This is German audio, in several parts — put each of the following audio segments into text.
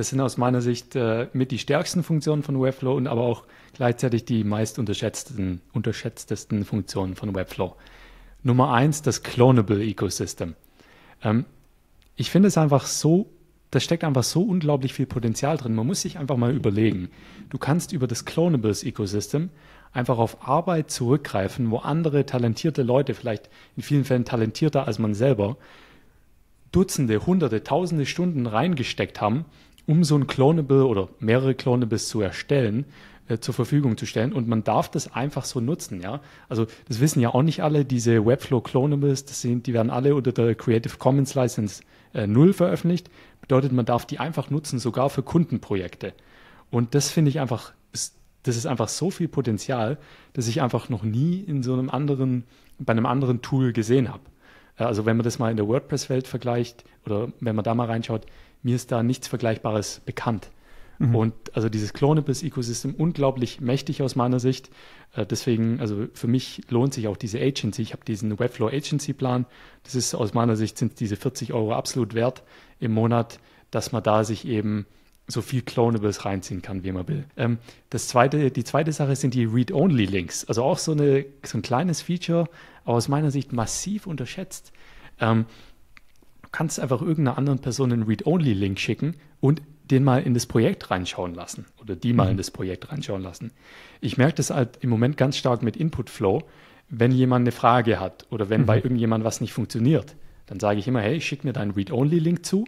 Das sind aus meiner Sicht äh, mit die stärksten Funktionen von Webflow und aber auch gleichzeitig die meist unterschätzten, unterschätztesten Funktionen von Webflow. Nummer eins, das Clonable Ecosystem. Ähm, ich finde es einfach so, da steckt einfach so unglaublich viel Potenzial drin. Man muss sich einfach mal überlegen. Du kannst über das Clonables Ecosystem einfach auf Arbeit zurückgreifen, wo andere talentierte Leute, vielleicht in vielen Fällen talentierter als man selber, Dutzende, Hunderte, Tausende Stunden reingesteckt haben, um so ein Clonable oder mehrere Clonables zu erstellen, äh, zur Verfügung zu stellen. Und man darf das einfach so nutzen, ja. Also das wissen ja auch nicht alle, diese Webflow Clonables, das sind, die werden alle unter der Creative Commons License äh, 0 veröffentlicht. Bedeutet, man darf die einfach nutzen, sogar für Kundenprojekte. Und das finde ich einfach, ist, das ist einfach so viel Potenzial, dass ich einfach noch nie in so einem anderen, bei einem anderen Tool gesehen habe also wenn man das mal in der WordPress-Welt vergleicht oder wenn man da mal reinschaut, mir ist da nichts Vergleichbares bekannt. Mhm. Und also dieses Clonables-Ecosystem unglaublich mächtig aus meiner Sicht. Äh, deswegen, also für mich lohnt sich auch diese Agency. Ich habe diesen Webflow Agency-Plan. Das ist aus meiner Sicht sind diese 40 Euro absolut wert im Monat, dass man da sich eben so viel Clonables reinziehen kann, wie man will. Ähm, das zweite, die zweite Sache sind die Read-Only-Links. Also auch so, eine, so ein kleines Feature, aber aus meiner Sicht massiv unterschätzt. Ähm, du kannst einfach irgendeiner anderen Person einen Read-Only-Link schicken und den mal in das Projekt reinschauen lassen oder die mal mhm. in das Projekt reinschauen lassen. Ich merke das halt im Moment ganz stark mit Input-Flow. Wenn jemand eine Frage hat oder wenn mhm. bei irgendjemand was nicht funktioniert, dann sage ich immer, hey, schick mir deinen Read-Only-Link zu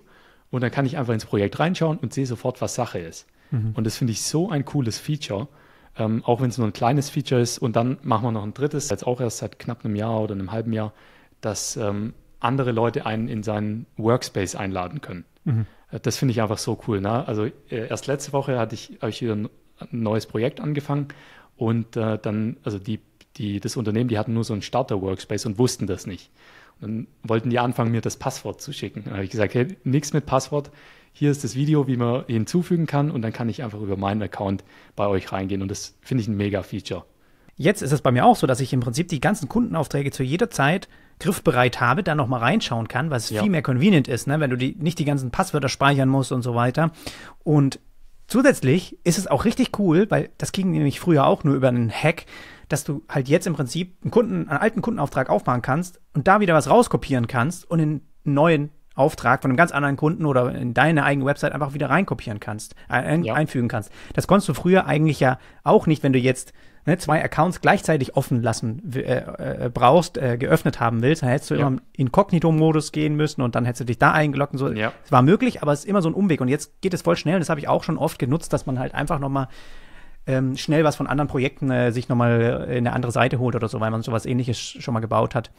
und dann kann ich einfach ins Projekt reinschauen und sehe sofort, was Sache ist. Mhm. Und das finde ich so ein cooles Feature. Ähm, auch wenn es nur ein kleines Feature ist. Und dann machen wir noch ein drittes, jetzt auch erst seit knapp einem Jahr oder einem halben Jahr, dass ähm, andere Leute einen in seinen Workspace einladen können. Mhm. Äh, das finde ich einfach so cool. Ne? Also äh, erst letzte Woche hatte ich, habe ich wieder ein, ein, neues Projekt angefangen und äh, dann, also die, die, das Unternehmen, die hatten nur so einen Starter-Workspace und wussten das nicht. Dann ähm, wollten die anfangen, mir das Passwort zu schicken. Dann habe ich gesagt, hey, nichts mit Passwort. Hier ist das Video, wie man hinzufügen kann und dann kann ich einfach über meinen Account bei euch reingehen und das finde ich ein mega Feature. Jetzt ist es bei mir auch so, dass ich im Prinzip die ganzen Kundenaufträge zu jeder Zeit griffbereit habe, da nochmal reinschauen kann, was ja. viel mehr convenient ist, ne? wenn du die, nicht die ganzen Passwörter speichern musst und so weiter. Und Zusätzlich ist es auch richtig cool, weil das ging nämlich früher auch nur über einen Hack, dass du halt jetzt im Prinzip einen Kunden, einen alten Kundenauftrag aufmachen kannst und da wieder was rauskopieren kannst und in einen neuen Auftrag von einem ganz anderen Kunden oder in deine eigene Website einfach wieder reinkopieren kannst, ein, ja. einfügen kannst. Das konntest du früher eigentlich ja auch nicht, wenn du jetzt ne, zwei Accounts gleichzeitig offen lassen äh, äh, brauchst, äh, geöffnet haben willst, dann hättest du ja. immer im Inkognito-Modus gehen müssen und dann hättest du dich da eingeloggt und so. Ja. Es war möglich, aber es ist immer so ein Umweg und jetzt geht es voll schnell und das habe ich auch schon oft genutzt, dass man halt einfach nochmal ähm, schnell was von anderen Projekten äh, sich nochmal in äh, eine andere Seite holt oder so, weil man sowas ähnliches schon mal gebaut hat.